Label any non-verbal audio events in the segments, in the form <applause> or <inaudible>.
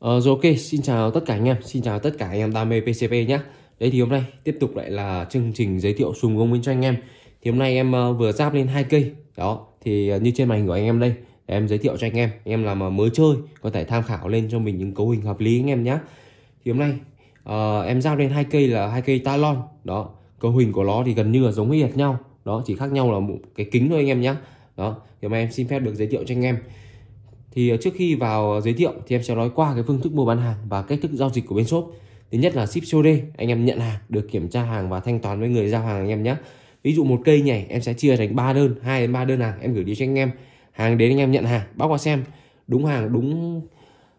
Ờ, rồi ok, xin chào tất cả anh em, xin chào tất cả anh em đam mê PCP nhé. Đấy thì hôm nay tiếp tục lại là chương trình giới thiệu sùng công minh cho anh em. Thì hôm nay em uh, vừa giáp lên hai cây. Đó, thì uh, như trên màn hình của anh em đây, em giới thiệu cho anh em, anh em làm uh, mới chơi có thể tham khảo lên cho mình những cấu hình hợp lý anh em nhé. Thì hôm nay uh, em giáp lên hai cây là hai cây Talon. Đó, cấu hình của nó thì gần như là giống hệt nhau. Đó, chỉ khác nhau là một cái kính thôi anh em nhé. Đó, thì hôm nay em xin phép được giới thiệu cho anh em. Thì ờ, trước khi vào ờ, giới thiệu thì em sẽ nói qua cái phương thức mua bán hàng và cách thức giao dịch của bên shop. Thứ nhất là ship COD, anh em nhận hàng, được kiểm tra hàng và thanh toán với người giao hàng anh em nhé. Ví dụ một cây nhảy em sẽ chia thành 3 đơn, hai đến ba đơn hàng em gửi đi cho anh em. Hàng đến anh em nhận hàng, bác qua xem đúng hàng đúng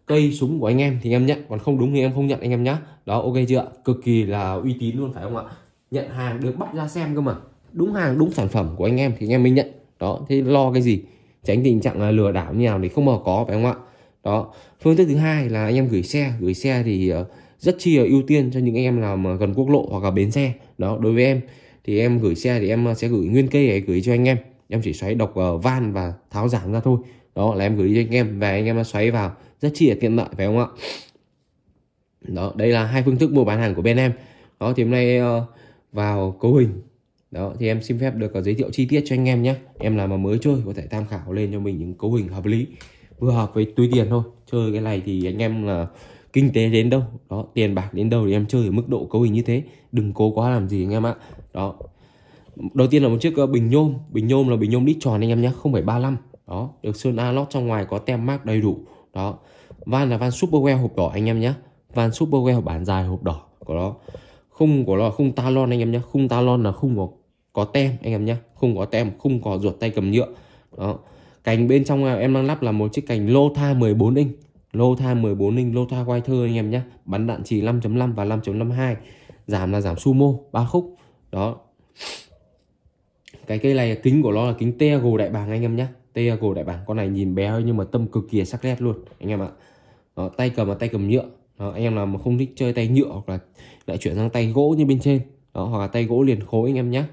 cây súng của anh em thì anh em nhận còn không đúng thì em không nhận anh em nhé. đó ok chưa cực kỳ là uy tín luôn phải không ạ nhận hàng được bóc ra xem cơ mà đúng hàng đúng sản phẩm của anh em thì anh em mới nhận đó thế lo cái gì tránh tình trạng là lừa đảo như nào thì không bao có phải không ạ đó phương thức thứ hai là anh em gửi xe gửi xe thì ờ, rất chi là ưu tiên cho những em nào mà gần quốc lộ hoặc là bến xe đó đối với em thì em gửi xe thì em ờ, sẽ gửi nguyên cây để gửi cho anh em em chỉ xoáy độc van và tháo giảm ra thôi đó là em gửi cho anh em và anh em xoáy vào rất chi là tiện lợi phải không ạ đó đây là hai phương thức mua bán hàng của bên em đó thì hôm nay ờ, vào cấu hình đó thì em xin phép được ờ, giới thiệu chi tiết cho anh em nhé em là mà mới chơi có thể tham khảo lên cho mình những cấu hình hợp lý vừa hợp với túi tiền thôi chơi cái này thì anh em là kinh tế đến đâu đó tiền bạc đến đâu thì em chơi ở mức độ cấu hình như thế đừng cố quá làm gì anh em ạ đó đầu tiên là một chiếc ờ, bình nhôm bình nhôm là bình nhôm đít tròn anh em nhé không phải 35 đó được sơn a lót trong ngoài có tem mác đầy đủ đó van là van superware hộp đỏ anh em nhé van superware bản dài hộp đỏ của nó khung của nó là khung talon anh em nhé khung talon là khung của có tem anh em nhé không có tem không có ruột tay cầm nhựa đó cành bên trong à, em đang lắp là một chiếc cành lô tha 14 inch lô tha 14 inch lô tha quay thơ anh em nhé bắn đạn chỉ 5.5 và 5.52 giảm là giảm sumo ba khúc đó cái cây này kính của nó là kính Teago đại bàng anh em nhé Teago đại bàng con này nhìn bé nhưng mà tâm cực kỳ sắc nét luôn anh em ạ đó, tay cầm là tay cầm nhựa đó, anh em nào mà không thích chơi tay nhựa hoặc là lại chuyển sang tay gỗ như bên trên đó hoặc là tay gỗ liền khối anh em nhé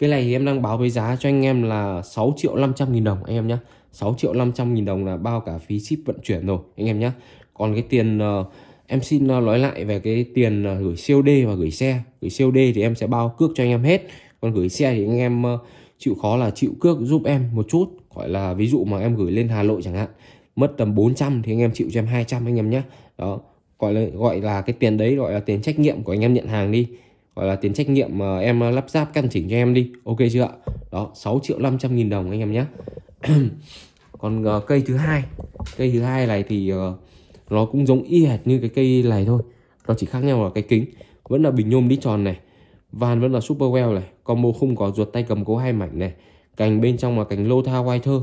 cái này thì em đang báo với giá cho anh em là 6 triệu 500 nghìn đồng anh em nhé 6 triệu 500 nghìn đồng là bao cả phí ship vận chuyển rồi anh em nhé còn cái tiền uh, em xin ờ, nói lại về cái tiền ờ, gửi COD và gửi xe gửi COD thì em sẽ bao cước cho anh em hết còn gửi xe thì anh em chịu khó là chịu cước giúp em một chút gọi là ví dụ mà em gửi lên Hà Nội chẳng hạn mất tầm 400 thì anh em chịu cho em 200 anh em nhé đó gọi là gọi là cái tiền đấy gọi là tiền trách nhiệm của anh em nhận hàng đi gọi là tiền trách nhiệm mà em ờ, lắp ráp căn chỉnh cho em đi ok chưa ạ đó 6 triệu 500 nghìn đồng anh em nhé <clears throat> còn uh, cây thứ hai cây thứ hai này thì uh, nó cũng giống y hệt như cái cây này thôi nó chỉ khác nhau là cái kính vẫn là bình nhôm đi tròn này van vẫn là super well này combo không có ruột tay cầm cố hai mảnh này cành bên trong là cành lô tha white thơ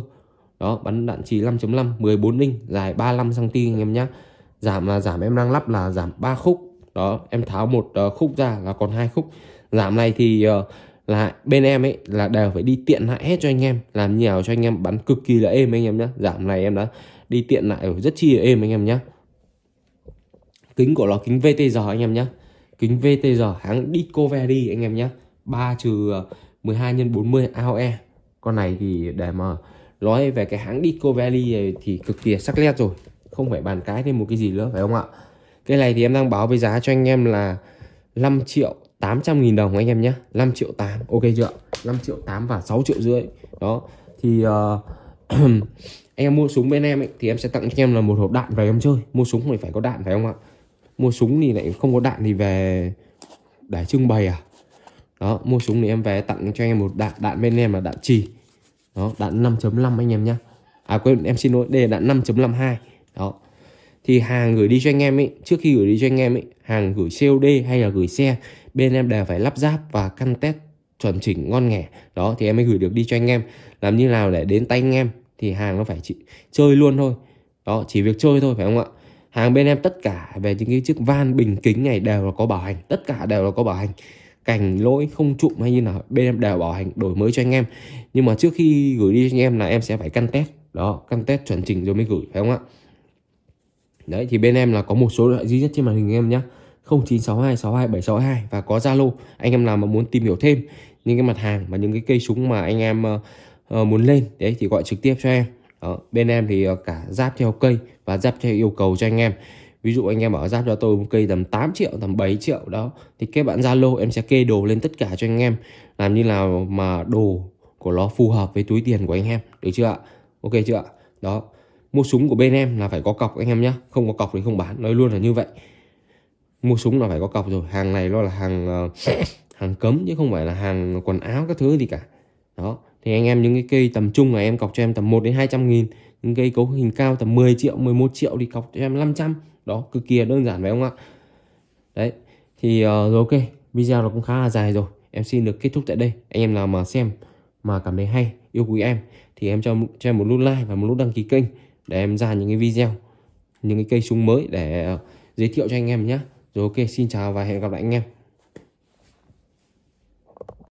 đó bắn đạn chỉ 5.5 14 inch dài 35 cm anh em nhé giảm là giảm em đang lắp là giảm 3 khúc đó em tháo một uh, khúc ra là còn hai khúc giảm này thì uh, là bên em ấy là đều phải đi tiện lại hết cho anh em làm nhiều cho anh em bắn cực kỳ là êm anh em nhé giảm này em đã đi tiện lại rất chi là êm anh em nhé kính của nó kính VTR anh em nhé kính VTR hãng Discovery anh em nhé 3 trừ 12 x 40 AOE con này thì để mà nói về cái hãng Discovery thì cực kỳ sắc nét rồi không phải bàn cái thêm một cái gì nữa phải không ạ cái này thì em đang báo với giá cho anh em là 5 triệu 800 nghìn đồng anh em nhé 5 triệu 8 ok chưa 5 triệu 8 và 6 triệu rưỡi đó thì uh, <clears throat> anh em mua súng bên em ấy, thì em sẽ tặng cho em là một hộp đạn về em chơi mua súng thì phải có đạn phải không ạ mua súng thì lại không có đạn thì về để trưng bày à đó mua súng thì em về tặng cho anh em một đạn đạn bên em là đạn trì đó đạn 5.5 anh em nhé à quên em xin lỗi đây là đạn 5.52 đó thì hàng gửi đi cho anh em ấy trước khi gửi đi cho anh em ấy hàng gửi COD hay là gửi xe bên em đều phải lắp ráp và căn test chuẩn chỉnh ngon nghẻ đó thì em mới gửi được đi cho anh em làm như nào để đến tay anh em thì hàng nó phải chỉ, chơi luôn thôi đó chỉ việc chơi thôi phải không ạ hàng bên em tất cả về những cái chiếc van bình kính này đều là có bảo hành tất cả đều là có bảo hành cành lỗi không trụm hay như nào bên em đều bảo hành đổi mới cho anh em nhưng mà trước khi gửi đi cho anh em là em sẽ phải căn test đó căn test chuẩn chỉnh rồi mới gửi phải không ạ đấy thì bên em là có một số điện thoại duy nhất trên màn hình em nhé 0962627762 và có Zalo anh em nào mà muốn tìm hiểu thêm những cái mặt hàng và những cái cây súng mà anh em uh, muốn lên đấy thì gọi trực tiếp cho em đó. bên em thì ờ, cả giáp theo cây và giáp theo yêu cầu cho anh em ví dụ anh em bảo giáp cho tôi một cây tầm 8 triệu tầm 7 triệu đó thì các bạn Zalo em sẽ kê đồ lên tất cả cho anh em làm như nào mà đồ của nó phù hợp với túi tiền của anh em được chưa ạ ok chưa ạ đó mua súng của bên em là phải có cọc anh em nhé không có cọc thì không bán nói luôn là như vậy mua súng là phải có cọc rồi hàng này nó là hàng ờ, <coughs> hàng cấm chứ không phải là hàng quần áo các thứ gì cả đó thì anh em những cái cây tầm trung này em cọc cho em tầm 1 đến 200 nghìn những cây cấu hình cao tầm 10 triệu 11 triệu thì cọc cho em 500 đó cực kỳ đơn giản phải không ạ đấy thì ờ, rồi ok video nó cũng khá là dài rồi em xin được kết thúc tại đây anh em nào mà xem mà cảm thấy hay yêu quý em thì em cho cho em một nút like và một nút đăng ký kênh để em ra những cái video những cái cây súng mới để ờ, giới thiệu cho anh em nhé rồi ok xin chào và hẹn gặp lại anh em